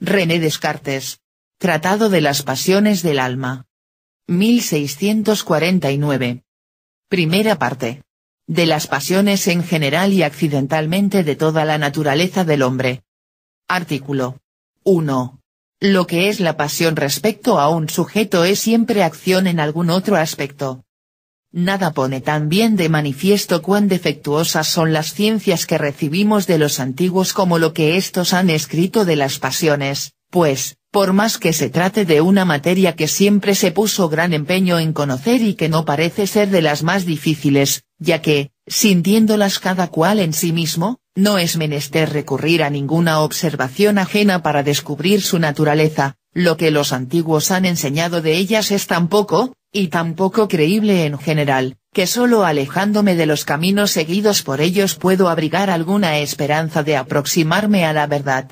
René Descartes. Tratado de las Pasiones del Alma. 1649. Primera parte. De las pasiones en general y accidentalmente de toda la naturaleza del hombre. Artículo. 1. Lo que es la pasión respecto a un sujeto es siempre acción en algún otro aspecto. Nada pone tan bien de manifiesto cuán defectuosas son las ciencias que recibimos de los antiguos como lo que estos han escrito de las pasiones, pues, por más que se trate de una materia que siempre se puso gran empeño en conocer y que no parece ser de las más difíciles, ya que, sintiéndolas cada cual en sí mismo, no es menester recurrir a ninguna observación ajena para descubrir su naturaleza, lo que los antiguos han enseñado de ellas es tan poco, y tampoco creíble en general, que solo alejándome de los caminos seguidos por ellos puedo abrigar alguna esperanza de aproximarme a la verdad.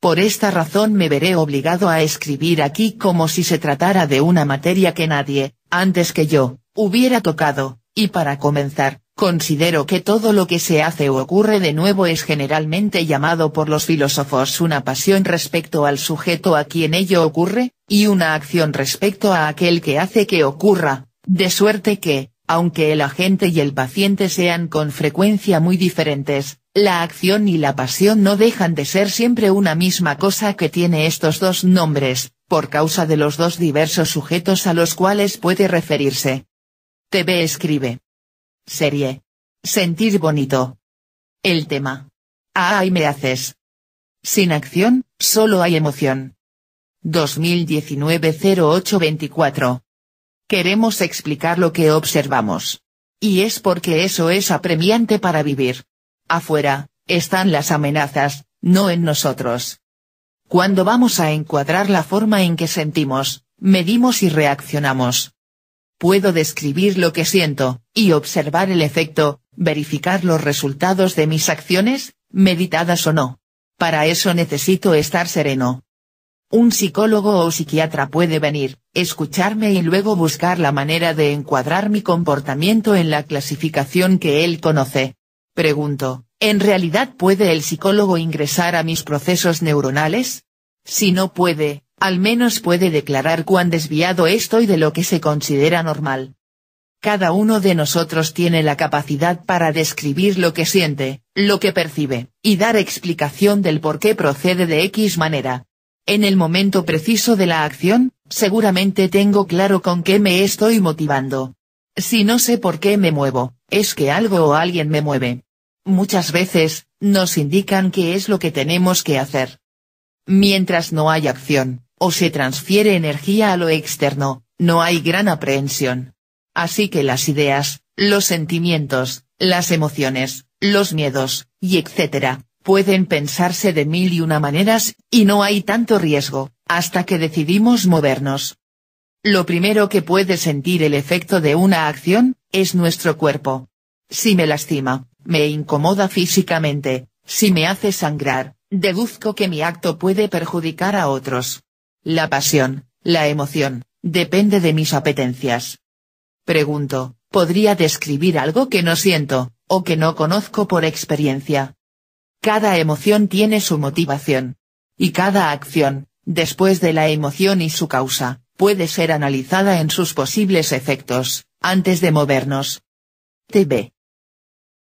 Por esta razón me veré obligado a escribir aquí como si se tratara de una materia que nadie, antes que yo, hubiera tocado, y para comenzar, Considero que todo lo que se hace o ocurre de nuevo es generalmente llamado por los filósofos una pasión respecto al sujeto a quien ello ocurre, y una acción respecto a aquel que hace que ocurra, de suerte que, aunque el agente y el paciente sean con frecuencia muy diferentes, la acción y la pasión no dejan de ser siempre una misma cosa que tiene estos dos nombres, por causa de los dos diversos sujetos a los cuales puede referirse. TV escribe. Serie. Sentir bonito. El tema. Ah, ahí me haces. Sin acción, solo hay emoción. 2019 08 Queremos explicar lo que observamos. Y es porque eso es apremiante para vivir. Afuera, están las amenazas, no en nosotros. Cuando vamos a encuadrar la forma en que sentimos, medimos y reaccionamos. Puedo describir lo que siento, y observar el efecto, verificar los resultados de mis acciones, meditadas o no. Para eso necesito estar sereno. Un psicólogo o psiquiatra puede venir, escucharme y luego buscar la manera de encuadrar mi comportamiento en la clasificación que él conoce. Pregunto, ¿en realidad puede el psicólogo ingresar a mis procesos neuronales? Si no puede, al menos puede declarar cuán desviado estoy de lo que se considera normal. Cada uno de nosotros tiene la capacidad para describir lo que siente, lo que percibe, y dar explicación del por qué procede de X manera. En el momento preciso de la acción, seguramente tengo claro con qué me estoy motivando. Si no sé por qué me muevo, es que algo o alguien me mueve. Muchas veces, nos indican qué es lo que tenemos que hacer. Mientras no hay acción, o se transfiere energía a lo externo, no hay gran aprehensión así que las ideas, los sentimientos, las emociones, los miedos, y etc., pueden pensarse de mil y una maneras, y no hay tanto riesgo, hasta que decidimos movernos. Lo primero que puede sentir el efecto de una acción, es nuestro cuerpo. Si me lastima, me incomoda físicamente, si me hace sangrar, deduzco que mi acto puede perjudicar a otros. La pasión, la emoción, depende de mis apetencias. Pregunto, ¿podría describir algo que no siento, o que no conozco por experiencia? Cada emoción tiene su motivación. Y cada acción, después de la emoción y su causa, puede ser analizada en sus posibles efectos, antes de movernos. TV.